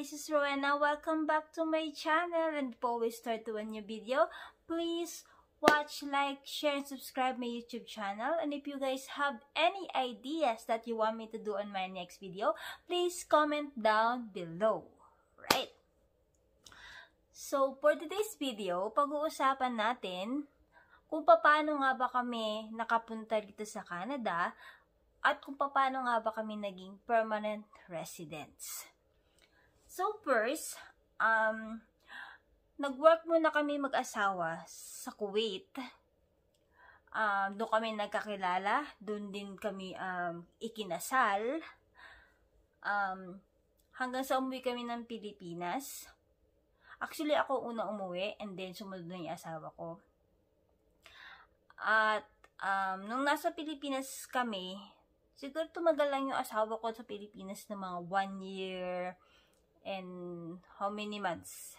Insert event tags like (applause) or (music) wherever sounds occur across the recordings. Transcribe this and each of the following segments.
This is Rowena. Welcome back to my channel. And before we start to a new video, please watch, like, share, and subscribe my YouTube channel. And if you guys have any ideas that you want me to do on my next video, please comment down below. Right? So, for today's video, pag-uusapan natin kung paano nga ba kami nakapunta dito sa Canada at kung paano nga ba kami naging permanent residents. So first, um, nag-work muna kami mag-asawa sa Kuwait. Um, doon kami nagkakilala. Doon din kami um, ikinasal. Um, hanggang sa umuwi kami ng Pilipinas. Actually, ako una umuwi and then sumunod na yung asawa ko. At um, nung nasa Pilipinas kami, siguro tumagal lang yung asawa ko sa Pilipinas ng mga one year, and how many months.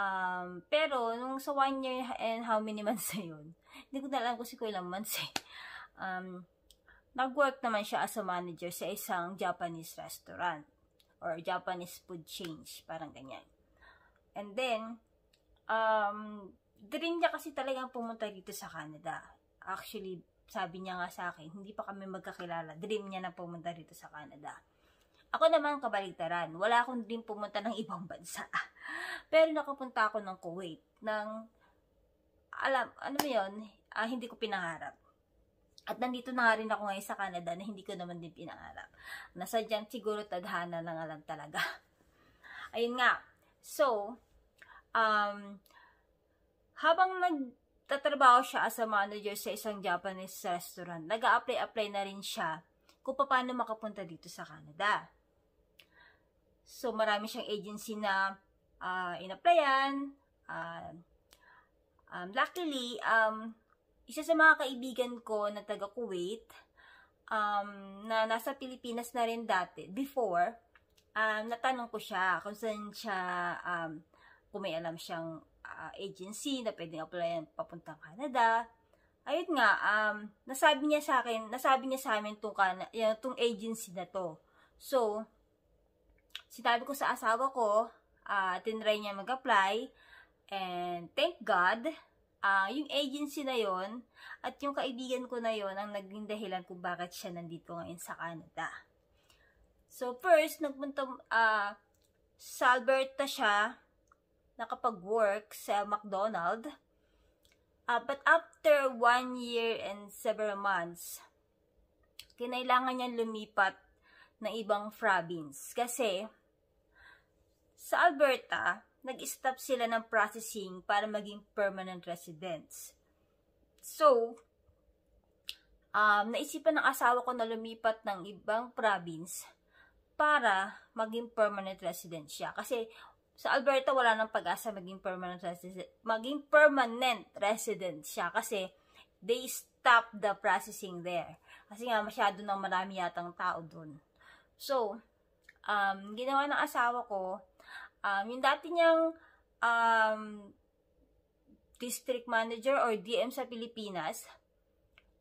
Um, pero, nung sa one year and how many (laughs) months na yun, hindi ko na alam kasi ko ilang months eh. Um, nag-work naman siya as a manager sa isang Japanese restaurant or Japanese food change, parang ganyan. And then, um, dream niya kasi talagang pumunta dito sa Canada. Actually, sabi niya nga sa akin, hindi pa kami magkakilala. Dream niya na pumunta dito sa Canada. Ako naman kabaligtaran. Wala akong din pumunta ng (laughs) ibang bansa. Pero nakapunta ako ng Kuwait ng alam, ano mo yun, uh, hindi ko pinangarap. At nandito na nga rin ako ngayon sa Canada na hindi ko naman din pinangarap. Nasadyang siguro tadhana na nga lang talaga. (laughs) Ayun nga. So, um, habang nagtatrabaho siya as a manager sa isang Japanese restaurant, nag apply apply na rin siya kung paano makapunta dito sa Canada. So, marami siyang agency na uh, in-applyan. Uh, um, luckily, um, isa sa mga kaibigan ko na taga Kuwait, um, na nasa Pilipinas na rin dati, before, um, natanong ko siya kung saan siya, um, kung may alam siyang uh, agency na pwedeng applyan papuntang Canada. Ayun nga, um, nasabi niya sa akin, nasabi niya sa amin tong, yung, tong agency na to. So, sinabi ko sa asawa ko, uh, tinry niya mag-apply. And thank God, uh, yung agency na yon at yung kaibigan ko na yon ang naging dahilan kung bakit siya nandito ngayon sa Canada. So first, nagpunta uh, sa Alberta siya, nakapag-work sa McDonald's. Uh, but after one year and several months, kinailangan niya lumipat na ibang province. Kasi, sa Alberta, nag-stop sila ng processing para maging permanent residents. So, um, naisipan ng asawa ko na lumipat ng ibang province para maging permanent resident siya. Kasi sa Alberta, wala nang pag-asa maging permanent resident, maging permanent resident siya kasi they stop the processing there. Kasi nga, masyado nang marami yatang tao dun. So, um, ginawa ng asawa ko, Um, yung dati niyang um, district manager or DM sa Pilipinas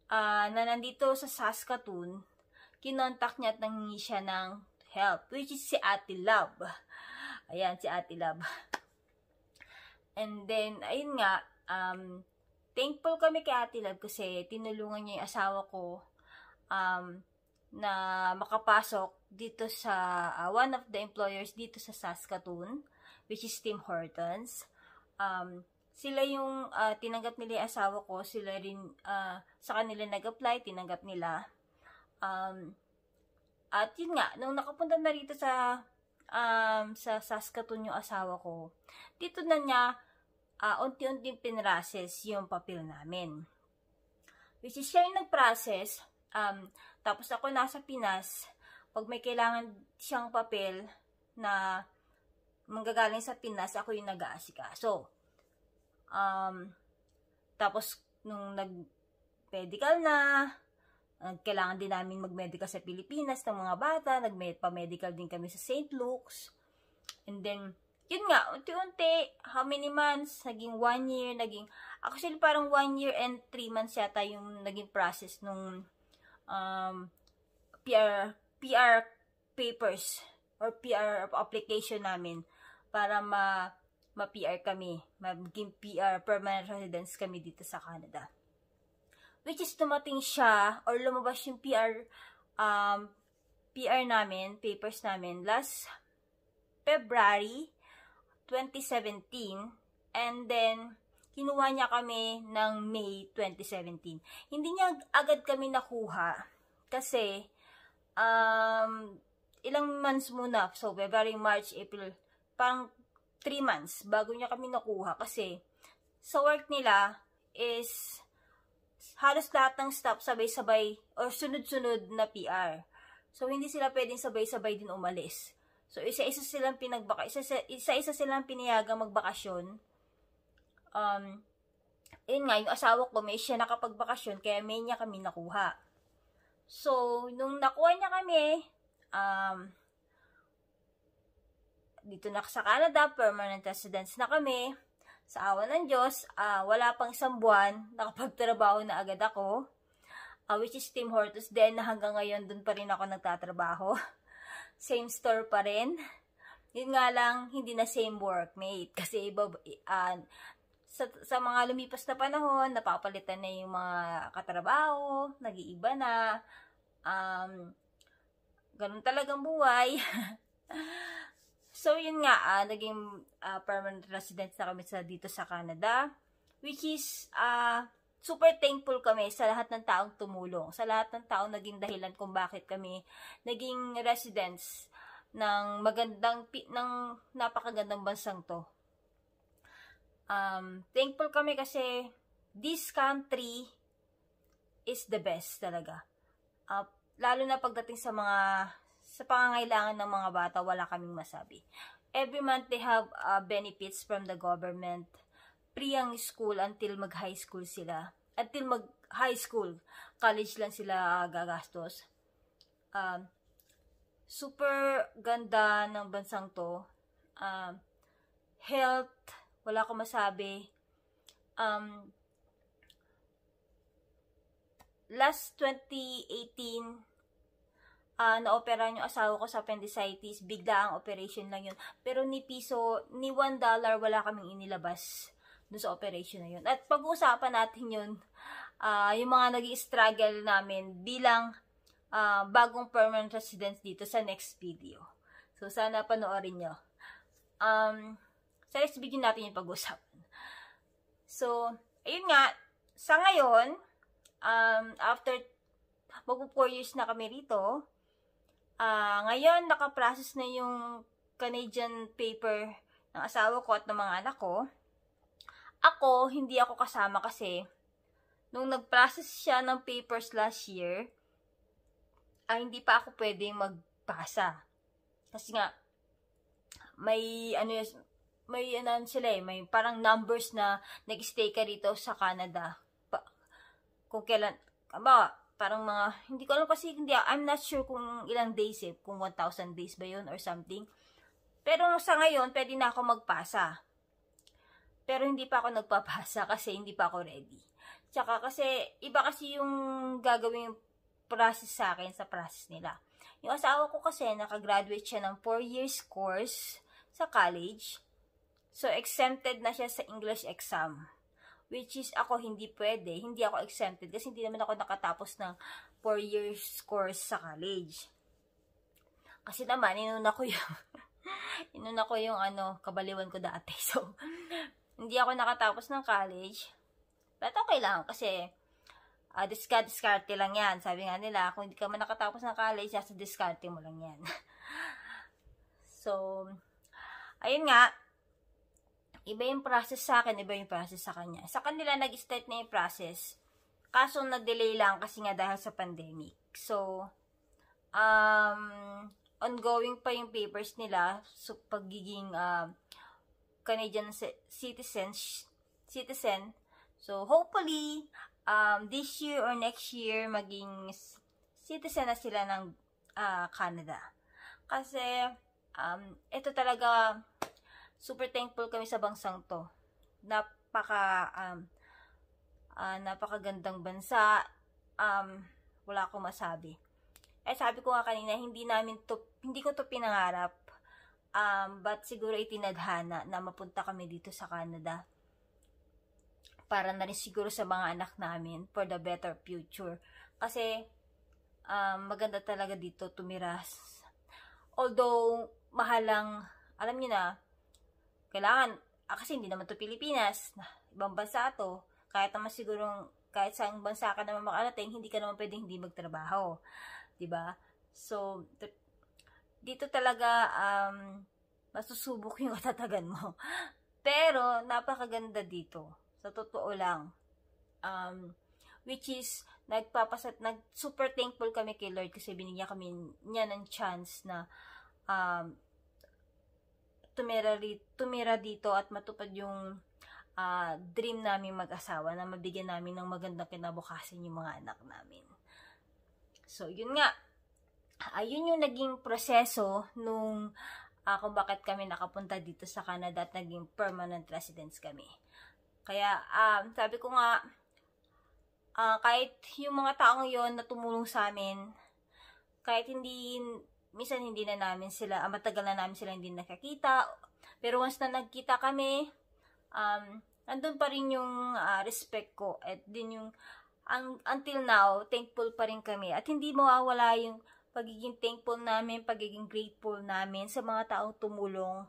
uh, na nandito sa Saskatoon, kinontak niya at nangingi siya ng help, which is si Ate Love. Ayan, si Ate Love. And then, ayun nga, um, thankful kami kay Ate Love kasi tinulungan niya yung asawa ko um, na makapasok dito sa uh, one of the employers dito sa Saskatoon, which is Tim Hortons. Um, sila yung uh, tinanggap nila yung asawa ko, sila rin uh, sa kanila nag-apply, tinanggap nila. Um, at yun nga, nung nakapunta na rito sa um, sa Saskatoon yung asawa ko, dito na niya uh, unti-unti pinrases yung papel namin. Which is siya yung nag-process, um, tapos ako nasa Pinas, pag may kailangan siyang papel na manggagaling sa Pinas, ako yung nag-aasikaso. Um, tapos, nung nag-medical na, kailangan din namin mag-medical sa Pilipinas ng mga bata, nag-medical din kami sa St. Luke's. And then, yun nga, unti-unti, how many months, naging one year, naging, actually parang one year and three months yata yung naging process nung um, PR, PR papers or PR application namin para ma ma-PR kami, maging PR, permanent residence kami dito sa Canada. Which is tumating siya or lumabas yung PR um, PR namin, papers namin last February 2017 and then kinuha niya kami ng May 2017. Hindi niya agad kami nakuha kasi um, ilang months muna, so February, March, April, parang 3 months bago niya kami nakuha kasi sa work nila is halos lahat ng staff sabay-sabay or sunod-sunod na PR. So, hindi sila pwedeng sabay-sabay din umalis. So, isa-isa silang pinagbaka, isa-isa silang piniyaga magbakasyon um, yun nga, yung asawa ko, may siya nakapagbakasyon, kaya may niya kami nakuha. So, nung nakuha niya kami, um, dito na sa Canada, permanent residence na kami. Sa awa ng Diyos, uh, wala pang isang buwan, nakapagtrabaho na agad ako. Uh, which is Tim Hortus din, na hanggang ngayon dun pa rin ako nagtatrabaho. (laughs) same store pa rin. Yun nga lang, hindi na same workmate. Kasi iba, uh, sa, sa mga lumipas na panahon, napapalitan na yung mga katrabaho, nag-iiba na, um, ganun talagang buhay. (laughs) so, yun nga, uh, naging uh, permanent resident na kami sa, dito sa Canada, which is, uh, super thankful kami sa lahat ng taong tumulong, sa lahat ng taong naging dahilan kung bakit kami naging residents ng magandang, ng napakagandang bansang to. Um, thankful kami kasi this country is the best talaga. Uh, lalo na pagdating sa mga sa pangangailangan ng mga bata, wala kaming masabi. Every month they have uh, benefits from the government. Free ang school until mag-high school sila. Until mag-high school, college lang sila uh, gagastos. Um, super ganda ng bansang to. Um, health wala akong masabi. Um, last 2018, uh, ah, na-opera yung asawa ko sa appendicitis. Bigla ang operation lang yun. Pero ni piso, ni $1 wala kaming inilabas doon sa operation na yun. At pag-uusapan natin yun, uh, yung mga naging struggle namin bilang uh, bagong permanent residents dito sa next video. So, sana panoorin nyo. Um, So, let's begin natin yung pag-usapan. So, ayun nga, sa ngayon, um, after magpo 4 years na kami rito, uh, ngayon nakaprocess na yung Canadian paper ng asawa ko at ng mga anak ko. Ako, hindi ako kasama kasi nung nag-process siya ng papers last year, ay ah, hindi pa ako pwedeng magpasa. Kasi nga, may ano yung may anan sila eh, may parang numbers na nag-stay ka dito sa Canada. Pa, kung kailan, ba, parang mga, hindi ko alam kasi, hindi, I'm not sure kung ilang days eh, kung 1,000 days ba yun or something. Pero sa ngayon, pwede na ako magpasa. Pero hindi pa ako nagpapasa (laughs) kasi hindi pa ako ready. Tsaka kasi, iba kasi yung gagawin yung process sa akin sa process nila. Yung asawa ko kasi, nakagraduate siya ng 4 years course sa college. So, exempted na siya sa English exam. Which is, ako hindi pwede. Hindi ako exempted kasi hindi naman ako nakatapos ng 4 years course sa college. Kasi naman, inuna ko yung (laughs) inuna ko yung ano, kabaliwan ko dati. (laughs) So, hindi ako nakatapos ng college. But okay lang kasi uh, ah, discard-discarte lang yan. Sabi nga nila, kung hindi ka man nakatapos ng college, nasa discarte mo lang yan. (laughs) so, ayun nga, Iba yung process sa akin, iba yung process sa kanya. Sa kanila, nag-start na yung process. Kaso, na-delay lang kasi nga dahil sa pandemic. So, um, ongoing pa yung papers nila. So, pagiging uh, Canadian citizens, citizen. So, hopefully, um, this year or next year, maging citizen na sila ng uh, Canada. Kasi, um, ito talaga super thankful kami sa bansang to. Napaka, um, uh, napakagandang bansa. Um, wala akong masabi. Eh, sabi ko nga kanina, hindi namin to, hindi ko to pinangarap. Um, but siguro itinadhana na mapunta kami dito sa Canada. Para na rin siguro sa mga anak namin for the better future. Kasi, um, maganda talaga dito tumiras. Although, mahalang, alam niyo na, kailangan, ah, kasi hindi naman to Pilipinas, ibang bansa to, kahit naman sigurong, kahit sa saan bansa ka naman makarating, hindi ka naman pwedeng hindi magtrabaho. ba diba? So, dito talaga, um, masusubok yung (laughs) katatagan mo. Pero, napakaganda dito. Sa totoo lang. Um, which is, nagpapasat, nag, super thankful kami kay Lord kasi binigyan kami niya ng chance na um, tumira, tumira dito at matupad yung uh, dream namin mag-asawa na mabigyan namin ng magandang kinabukasan yung mga anak namin. So, yun nga. Ayun ah, yung naging proseso nung uh, kung bakit kami nakapunta dito sa Canada at naging permanent residence kami. Kaya, um, sabi ko nga, uh, kahit yung mga taong yon na tumulong sa amin, kahit hindi minsan hindi na namin sila, ah, matagal na namin sila hindi nakakita. Pero once na nagkita kami, um, andun pa rin yung uh, respect ko. At din yung, ang, until now, thankful pa rin kami. At hindi mawawala yung pagiging thankful namin, pagiging grateful namin sa mga taong tumulong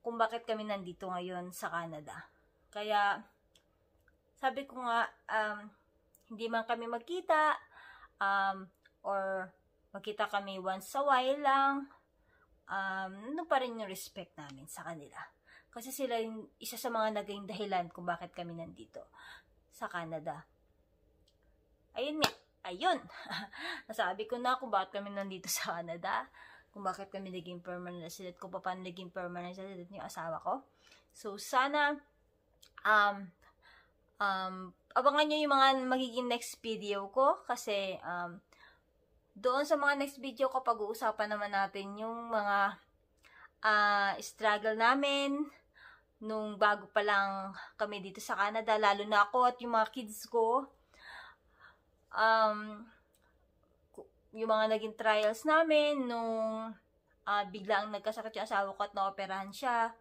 kung bakit kami nandito ngayon sa Canada. Kaya, sabi ko nga, um, hindi man kami magkita, um, or magkita kami once a while lang, um, ano pa rin yung respect namin sa kanila. Kasi sila yung isa sa mga naging dahilan kung bakit kami nandito sa Canada. Ayun nga, ayun. (laughs) Nasabi ko na kung bakit kami nandito sa Canada, kung bakit kami naging permanent resident, kung paano naging permanent resident yung asawa ko. So, sana, um, um, abangan nyo yung mga magiging next video ko kasi, um, doon sa mga next video ko, pag-uusapan naman natin yung mga uh, struggle namin nung bago pa lang kami dito sa Canada, lalo na ako at yung mga kids ko. Um, yung mga naging trials namin nung uh, ah, biglang nagkasakit yung asawa ko at naoperahan siya.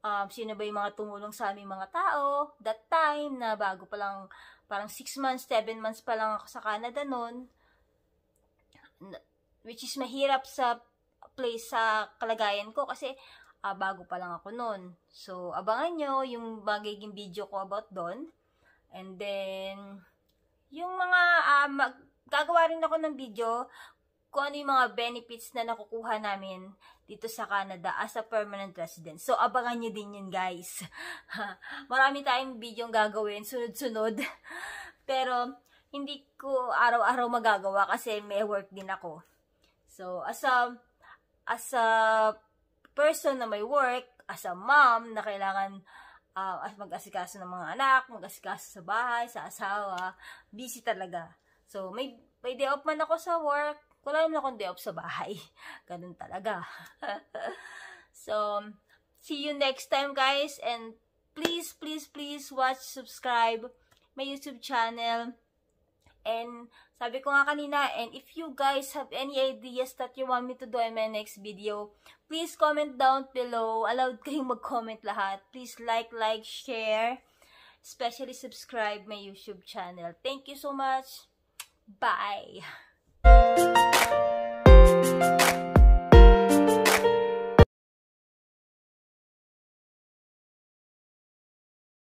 Um, sino ba yung mga tumulong sa aming mga tao? That time na bago pa lang, parang 6 months, 7 months pa lang ako sa Canada noon which is mahirap sa place sa kalagayan ko kasi uh, bago pa lang ako noon. So, abangan nyo yung magiging video ko about doon. And then, yung mga, uh, ah, mag, gagawa rin ako ng video kung ano yung mga benefits na nakukuha namin dito sa Canada as a permanent resident. So, abangan nyo din yun, guys. (laughs) Marami tayong video gagawin, sunod-sunod. (laughs) Pero, hindi ko araw-araw magagawa kasi may work din ako. So, as a, as a person na may work, as a mom na kailangan uh, mag-asikaso ng mga anak, mag-asikaso sa bahay, sa asawa, busy talaga. So, may, may day off man ako sa work, wala naman akong day off sa bahay. (laughs) Ganun talaga. (laughs) so, see you next time guys and please, please, please watch, subscribe my YouTube channel. And sabi ko nga kanina, and if you guys have any ideas that you want me to do in my next video, please comment down below. Allowed kayong mag-comment lahat. Please like, like, share, especially subscribe my YouTube channel. Thank you so much. Bye!